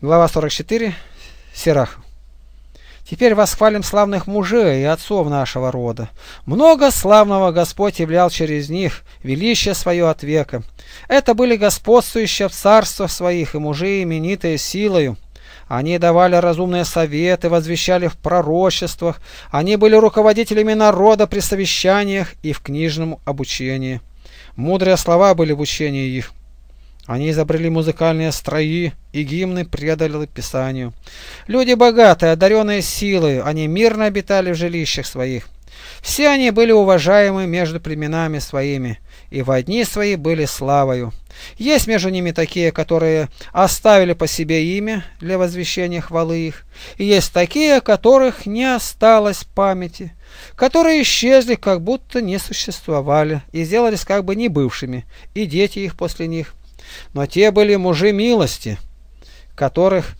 Глава 44. Серах. Теперь восхвалим славных мужей и отцов нашего рода. Много славного Господь являл через них, величие свое от века. Это были господствующие в царствах своих и мужи, именитые силою. Они давали разумные советы, возвещали в пророчествах, они были руководителями народа при совещаниях и в книжном обучении. Мудрые слова были в учении их. Они изобрели музыкальные строи и гимны предали писанию. Люди богатые, одаренные силой, они мирно обитали в жилищах своих. Все они были уважаемы между племенами своими, и в одни свои были славою. Есть между ними такие, которые оставили по себе имя для возвещения хвалы их, и есть такие, которых не осталось памяти, которые исчезли, как будто не существовали, и сделались как бы не бывшими, и дети их после них – но те были мужи милости, которых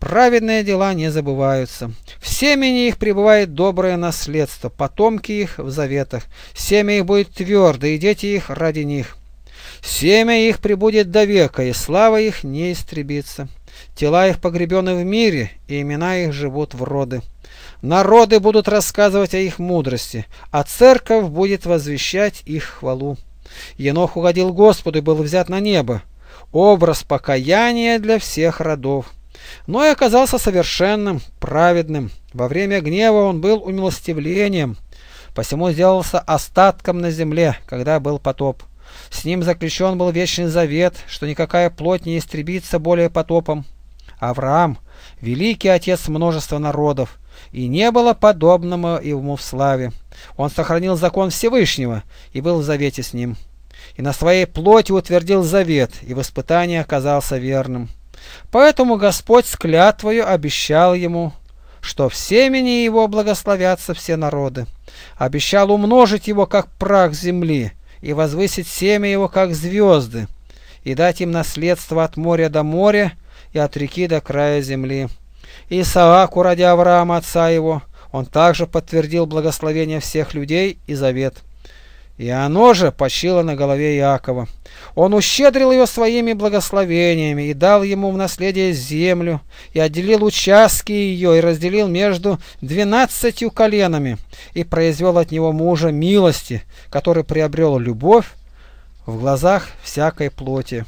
праведные дела не забываются. В семени их пребывает доброе наследство, потомки их в заветах. Семя их будет твердо, и дети их ради них. Семя их прибудет до века, и слава их не истребится. Тела их погребены в мире, и имена их живут в роды. Народы будут рассказывать о их мудрости, а церковь будет возвещать их хвалу. Енох угодил Господу и был взят на небо. Образ покаяния для всех родов. Но и оказался совершенным, праведным. Во время гнева он был умилостивлением. Посему сделался остатком на земле, когда был потоп. С ним заключен был вечный завет, что никакая плоть не истребится более потопом. Авраам, великий отец множества народов, и не было подобного ему в славе. Он сохранил закон Всевышнего и был в завете с ним. И на своей плоти утвердил завет, и в испытании оказался верным. Поэтому Господь с клятвою обещал ему, что в семени его благословятся все народы. Обещал умножить его, как прах земли, и возвысить семя его, как звезды, и дать им наследство от моря до моря и от реки до края земли и Исааку ради Авраама, отца его, он также подтвердил благословение всех людей и завет. И оно же почило на голове Иакова. Он ущедрил ее своими благословениями и дал ему в наследие землю, и отделил участки ее, и разделил между двенадцатью коленами, и произвел от него мужа милости, который приобрел любовь в глазах всякой плоти.